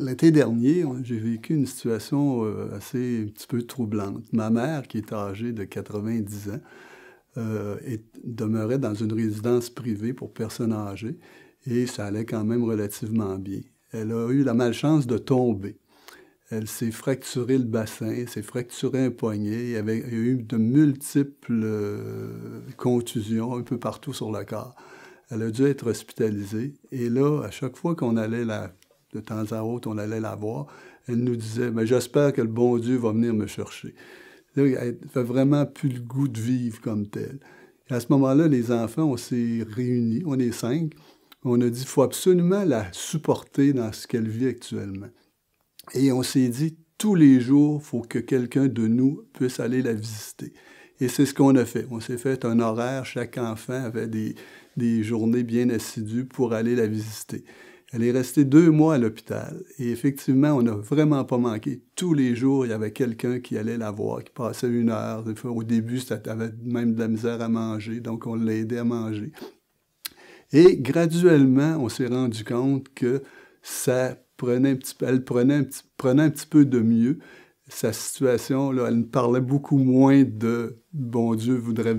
L'été dernier, j'ai vécu une situation euh, assez un petit peu troublante. Ma mère, qui est âgée de 90 ans, euh, demeurait dans une résidence privée pour personnes âgées et ça allait quand même relativement bien. Elle a eu la malchance de tomber. Elle s'est fracturé le bassin, s'est fracturé un poignet, il y avait a eu de multiples euh, contusions un peu partout sur le corps. Elle a dû être hospitalisée et là, à chaque fois qu'on allait la de temps en autre, on allait la voir. Elle nous disait, mais j'espère que le bon Dieu va venir me chercher. Elle n'avait vraiment plus le goût de vivre comme tel. à ce moment-là, les enfants, on s'est réunis, on est cinq. On a dit, il faut absolument la supporter dans ce qu'elle vit actuellement. Et on s'est dit, tous les jours, il faut que quelqu'un de nous puisse aller la visiter. Et c'est ce qu'on a fait. On s'est fait un horaire, chaque enfant avait des, des journées bien assidues pour aller la visiter. Elle est restée deux mois à l'hôpital et effectivement, on n'a vraiment pas manqué. Tous les jours, il y avait quelqu'un qui allait la voir, qui passait une heure. au début, ça avait même de la misère à manger, donc on l'aidait à manger. Et graduellement, on s'est rendu compte que ça prenait un petit, elle prenait un petit, prenait peu de mieux sa situation, là, elle parlait beaucoup moins de bon Dieu voudrait,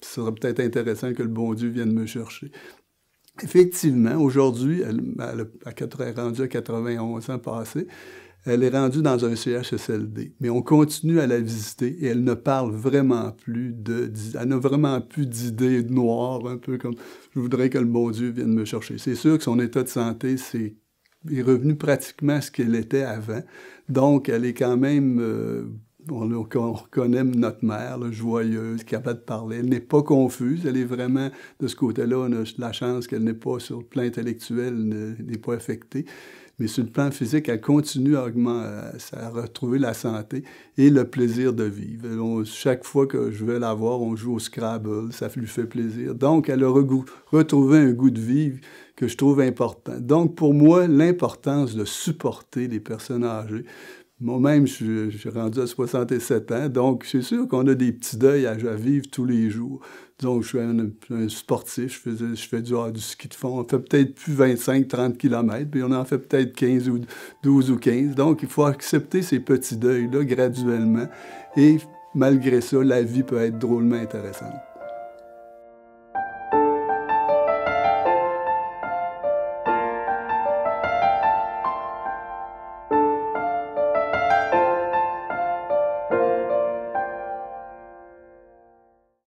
serait peut-être intéressant que le bon Dieu vienne me chercher. Effectivement, aujourd'hui, elle, elle, est rendue à 91 ans passé, elle est rendue dans un CHSLD, mais on continue à la visiter et elle ne parle vraiment plus de... Elle n'a vraiment plus d'idées noires, un peu comme « je voudrais que le bon Dieu vienne me chercher ». C'est sûr que son état de santé, c'est est revenu pratiquement à ce qu'elle était avant. Donc, elle est quand même euh, on, reconnaît notre mère, joyeuse, capable de parler. Elle n'est pas confuse. Elle est vraiment, de ce côté-là, on a la chance qu'elle n'est pas, sur le plan intellectuel, n'est pas affectée. Mais sur le plan physique, elle continue à, augmenter, à retrouver la santé et le plaisir de vivre. chaque fois que je vais la voir, on joue au Scrabble, ça lui fait plaisir. Donc, elle a retrouvé un goût de vivre que je trouve important. Donc, pour moi, l'importance de supporter les personnes âgées, moi-même, je, suis rendu à 67 ans, donc c'est sûr qu'on a des petits deuils à, vivre tous les jours. Donc, je suis un, sportif, je, fais du, ski de fond. On fait peut-être plus 25-30 km, puis on en fait peut-être 15 ou 12 ou 15. Donc, il faut accepter ces petits deuils-là graduellement. Et malgré ça, la vie peut être drôlement intéressante.